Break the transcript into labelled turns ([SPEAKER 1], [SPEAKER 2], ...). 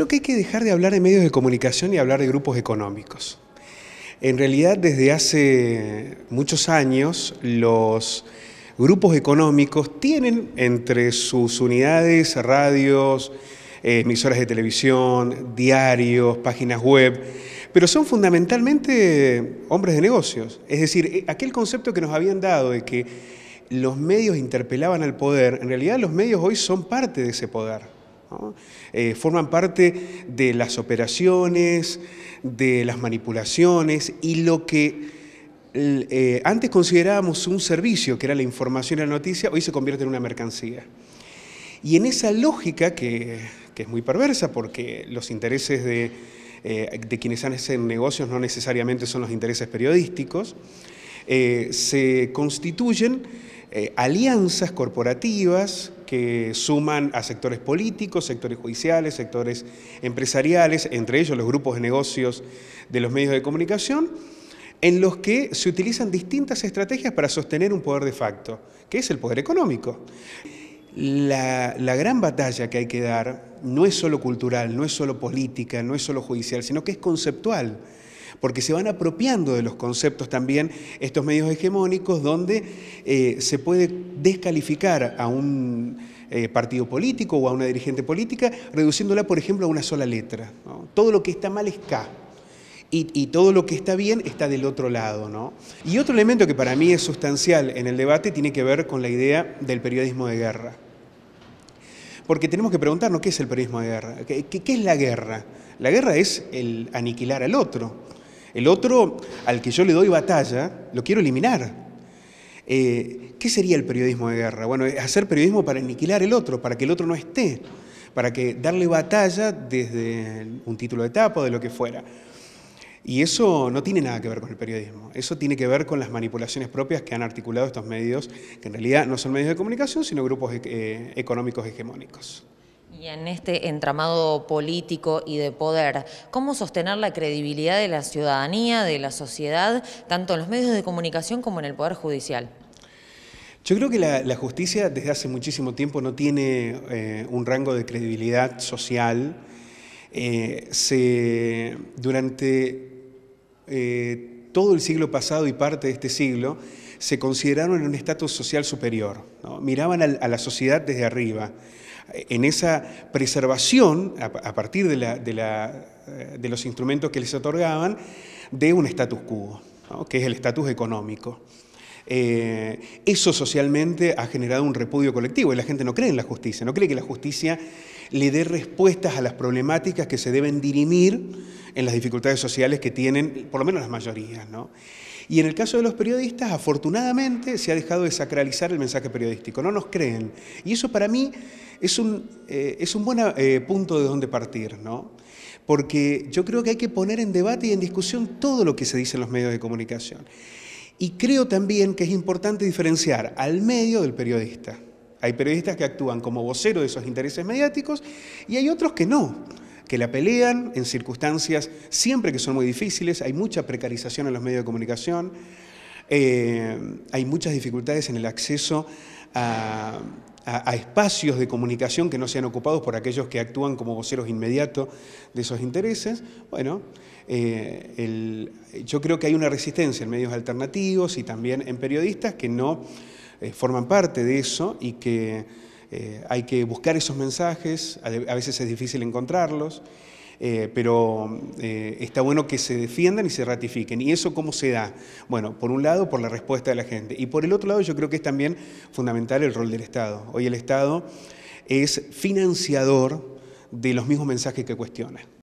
[SPEAKER 1] Creo que hay que dejar de hablar de medios de comunicación y hablar de grupos económicos. En realidad, desde hace muchos años, los grupos económicos tienen entre sus unidades radios, eh, emisoras de televisión, diarios, páginas web, pero son fundamentalmente hombres de negocios. Es decir, eh, aquel concepto que nos habían dado de que los medios interpelaban al poder, en realidad los medios hoy son parte de ese poder. Eh, forman parte de las operaciones, de las manipulaciones y lo que eh, antes considerábamos un servicio, que era la información y la noticia, hoy se convierte en una mercancía. Y en esa lógica, que, es muy perversa, porque los intereses de, quienes eh, de quienes hacen negocios no necesariamente son los intereses periodísticos, se constituyen alianzas corporativas que suman a sectores políticos, sectores judiciales, sectores empresariales, entre ellos los grupos de negocios de los medios de comunicación, en los que se utilizan distintas estrategias para sostener un poder de facto, que es el poder económico. La, gran batalla que hay que dar no es solo cultural, no es solo política, no es solo judicial, sino que es conceptual porque se van apropiando de los conceptos también estos medios hegemónicos donde eh, se puede descalificar a un eh, partido político o a una dirigente política, reduciéndola, por ejemplo, a una sola letra. Todo lo que está mal es K. Y, todo lo que está bien está del otro lado. Y otro elemento que para mí es sustancial en el debate tiene que ver con la idea del periodismo de guerra. Porque tenemos que preguntarnos qué es el periodismo de guerra, qué es la guerra. La guerra es el aniquilar al otro. El otro, al que yo le doy batalla, lo quiero eliminar. Eh, ¿Qué sería el periodismo de guerra? Bueno, hacer periodismo para aniquilar el otro, para que el otro no esté, para que darle batalla desde un título de etapa o de lo que fuera. Y eso no tiene nada que ver con el periodismo, eso tiene que ver con las manipulaciones propias que han articulado estos medios, que en realidad no son medios de comunicación, sino grupos eh, económicos hegemónicos. Y en este entramado político y de poder, ¿cómo sostener la credibilidad de la ciudadanía, de la sociedad, tanto en los medios de comunicación como en el Poder Judicial? Yo creo que la, justicia desde hace muchísimo tiempo no tiene eh, un rango de credibilidad social. Eh, durante eh, todo el siglo pasado y parte de este siglo, se consideraron en un estatus social superior. Miraban a la sociedad desde arriba en esa preservación, a partir eh, de, los instrumentos que les otorgaban, de un status quo, que es el estatus económico. Eh, eso socialmente ha generado un repudio colectivo y la gente no cree en la justicia, no cree que la justicia le dé respuestas a las problemáticas que se deben dirimir en las dificultades sociales que tienen, por lo menos las mayorías. ¿no? Y en el caso de los periodistas, afortunadamente, se ha dejado de sacralizar el mensaje periodístico. No nos creen. Y eso para mí es un, eh, es un buen eh, punto de donde partir, ¿no? Porque yo creo que hay que poner en debate y en discusión todo lo que se dice en los medios de comunicación. Y creo también que es importante diferenciar al medio del periodista. Hay periodistas que actúan como vocero de esos intereses mediáticos y hay otros que no que la pelean en circunstancias siempre que son muy difíciles, hay mucha precarización en los medios de comunicación, eh, hay muchas dificultades en el acceso a, espacios de comunicación que no sean ocupados por aquellos que actúan como voceros inmediatos de esos intereses. Bueno, eh, yo creo que hay una resistencia en medios alternativos y también en periodistas que no eh, forman parte de eso y que eh, hay que buscar esos mensajes, a veces es difícil encontrarlos, eh, pero eh, está bueno que se defiendan y se ratifiquen. ¿Y eso cómo se da? Bueno, por un lado, por la respuesta de la gente, y por el otro lado, yo creo que es también fundamental el rol del Estado. Hoy el Estado es financiador de los mismos mensajes que cuestiona.